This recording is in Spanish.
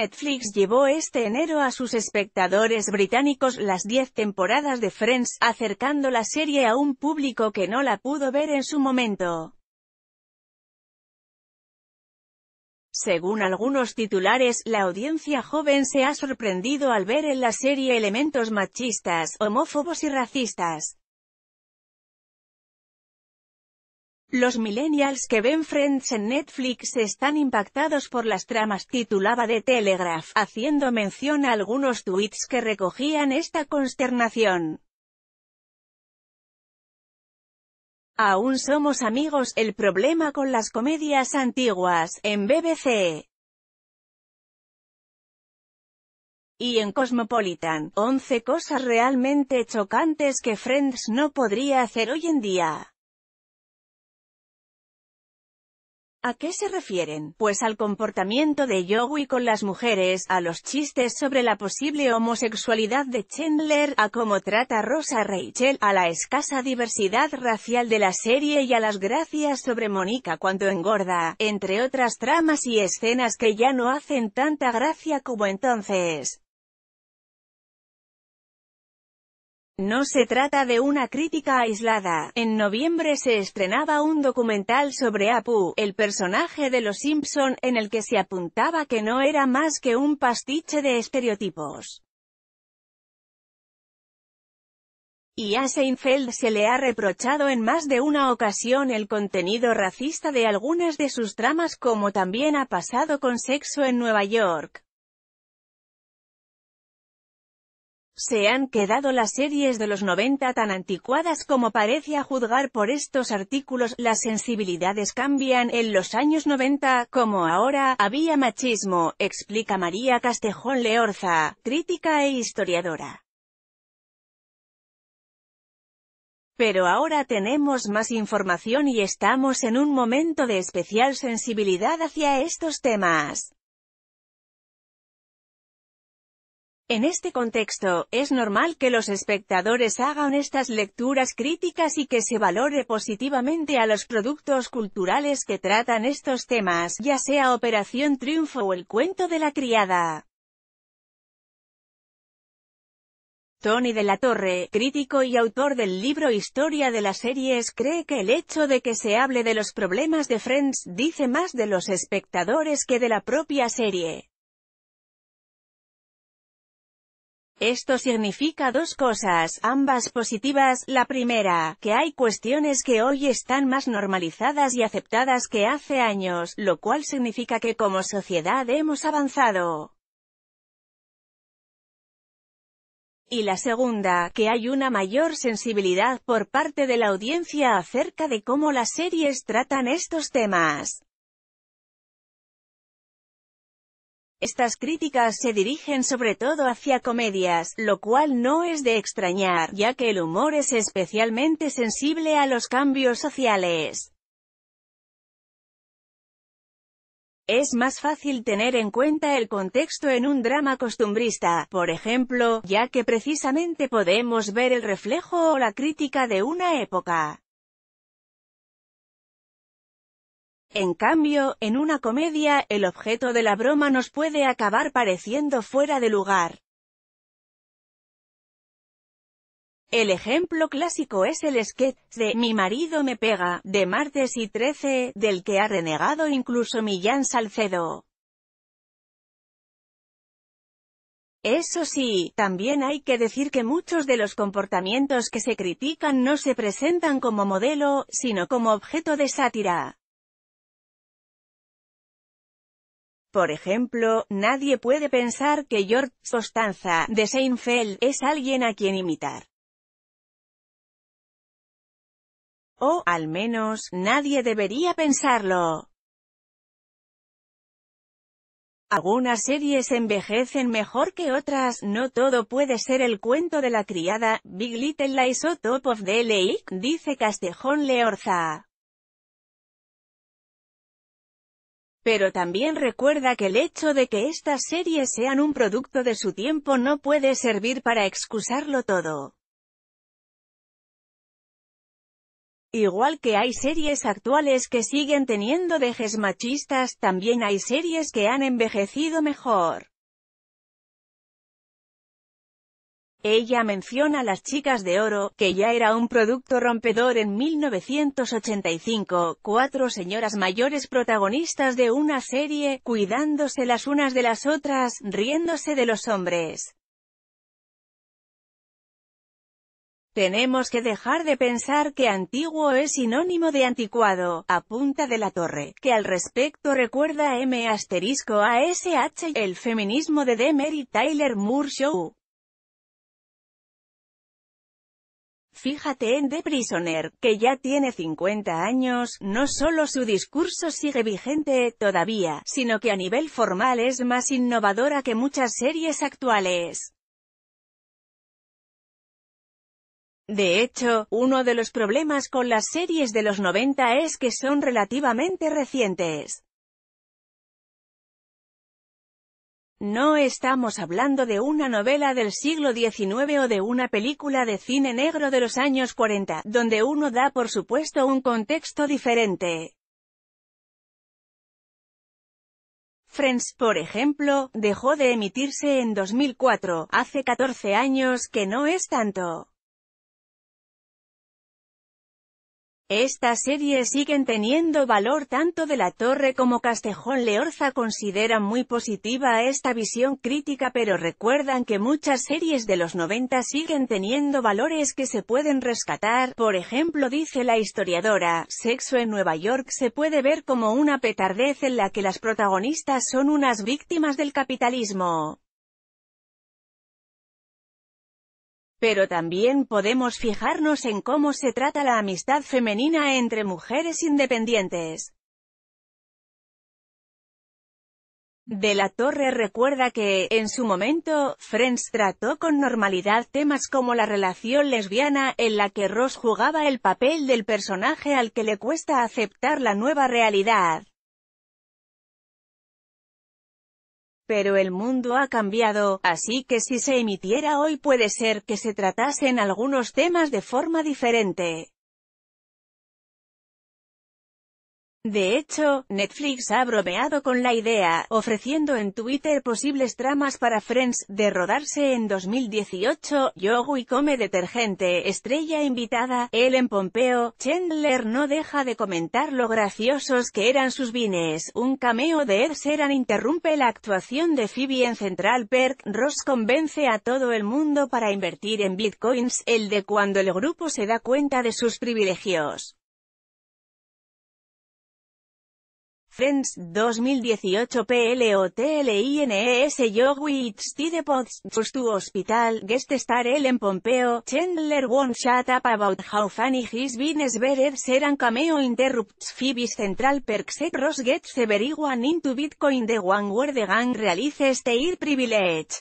Netflix llevó este enero a sus espectadores británicos las 10 temporadas de Friends, acercando la serie a un público que no la pudo ver en su momento. Según algunos titulares, la audiencia joven se ha sorprendido al ver en la serie elementos machistas, homófobos y racistas. Los millennials que ven Friends en Netflix están impactados por las tramas, titulaba The Telegraph, haciendo mención a algunos tweets que recogían esta consternación. Aún somos amigos, el problema con las comedias antiguas, en BBC. y en Cosmopolitan, 11 cosas realmente chocantes que Friends no podría hacer hoy en día. ¿A qué se refieren? Pues al comportamiento de Joey con las mujeres, a los chistes sobre la posible homosexualidad de Chandler, a cómo trata Rosa Rachel, a la escasa diversidad racial de la serie y a las gracias sobre Monica cuando engorda, entre otras tramas y escenas que ya no hacen tanta gracia como entonces. No se trata de una crítica aislada. En noviembre se estrenaba un documental sobre Apu, el personaje de Los Simpson, en el que se apuntaba que no era más que un pastiche de estereotipos. Y a Seinfeld se le ha reprochado en más de una ocasión el contenido racista de algunas de sus tramas como también ha pasado con Sexo en Nueva York. Se han quedado las series de los 90 tan anticuadas como parece a juzgar por estos artículos, las sensibilidades cambian, en los años 90, como ahora, había machismo, explica María Castejón Leorza, crítica e historiadora. Pero ahora tenemos más información y estamos en un momento de especial sensibilidad hacia estos temas. En este contexto, es normal que los espectadores hagan estas lecturas críticas y que se valore positivamente a los productos culturales que tratan estos temas, ya sea Operación Triunfo o El Cuento de la Criada. Tony de la Torre, crítico y autor del libro Historia de las series cree que el hecho de que se hable de los problemas de Friends dice más de los espectadores que de la propia serie. Esto significa dos cosas, ambas positivas, la primera, que hay cuestiones que hoy están más normalizadas y aceptadas que hace años, lo cual significa que como sociedad hemos avanzado. y la segunda, que hay una mayor sensibilidad por parte de la audiencia acerca de cómo las series tratan estos temas. Estas críticas se dirigen sobre todo hacia comedias, lo cual no es de extrañar, ya que el humor es especialmente sensible a los cambios sociales. Es más fácil tener en cuenta el contexto en un drama costumbrista, por ejemplo, ya que precisamente podemos ver el reflejo o la crítica de una época. En cambio, en una comedia, el objeto de la broma nos puede acabar pareciendo fuera de lugar. El ejemplo clásico es el sketch de Mi marido me pega, de martes y 13, del que ha renegado incluso Millán Salcedo. Eso sí, también hay que decir que muchos de los comportamientos que se critican no se presentan como modelo, sino como objeto de sátira. Por ejemplo, nadie puede pensar que George Sostanza, de Seinfeld, es alguien a quien imitar. O, al menos, nadie debería pensarlo. Algunas series envejecen mejor que otras, no todo puede ser el cuento de la criada, Big Little Lies o Top of the Lake, dice Castejón Leorza. Pero también recuerda que el hecho de que estas series sean un producto de su tiempo no puede servir para excusarlo todo. Igual que hay series actuales que siguen teniendo dejes machistas, también hay series que han envejecido mejor. Ella menciona a las chicas de oro, que ya era un producto rompedor en 1985, cuatro señoras mayores protagonistas de una serie, cuidándose las unas de las otras, riéndose de los hombres. Tenemos que dejar de pensar que antiguo es sinónimo de anticuado, apunta de la torre, que al respecto recuerda M a asterisco ASH: el feminismo de Demer y Tyler Moore Show. Fíjate en The Prisoner, que ya tiene 50 años, no solo su discurso sigue vigente, todavía, sino que a nivel formal es más innovadora que muchas series actuales. De hecho, uno de los problemas con las series de los 90 es que son relativamente recientes. No estamos hablando de una novela del siglo XIX o de una película de cine negro de los años 40, donde uno da por supuesto un contexto diferente. Friends, por ejemplo, dejó de emitirse en 2004, hace 14 años que no es tanto. Estas series siguen teniendo valor tanto de la Torre como Castejón Leorza consideran muy positiva esta visión crítica pero recuerdan que muchas series de los 90 siguen teniendo valores que se pueden rescatar, por ejemplo dice la historiadora, Sexo en Nueva York se puede ver como una petardez en la que las protagonistas son unas víctimas del capitalismo. Pero también podemos fijarnos en cómo se trata la amistad femenina entre mujeres independientes. De la Torre recuerda que, en su momento, Friends trató con normalidad temas como la relación lesbiana, en la que Ross jugaba el papel del personaje al que le cuesta aceptar la nueva realidad. Pero el mundo ha cambiado, así que si se emitiera hoy puede ser que se tratasen algunos temas de forma diferente. De hecho, Netflix ha bromeado con la idea, ofreciendo en Twitter posibles tramas para Friends, de rodarse en 2018, Yogui come detergente, estrella invitada, Ellen Pompeo, Chandler no deja de comentar lo graciosos que eran sus vines, un cameo de Ed Seran interrumpe la actuación de Phoebe en Central Perk, Ross convence a todo el mundo para invertir en bitcoins, el de cuando el grupo se da cuenta de sus privilegios. Friends 2018 PLOTLINES S TIDEPODS Just Hospital, Guest Star Ellen Pompeo, Chandler One Shut Up About How Funny His Business Better Seran Cameo Interrupts Phoebe's Central Perks Ross Gets one Into Bitcoin The One Where the Gang Realize their este Privilege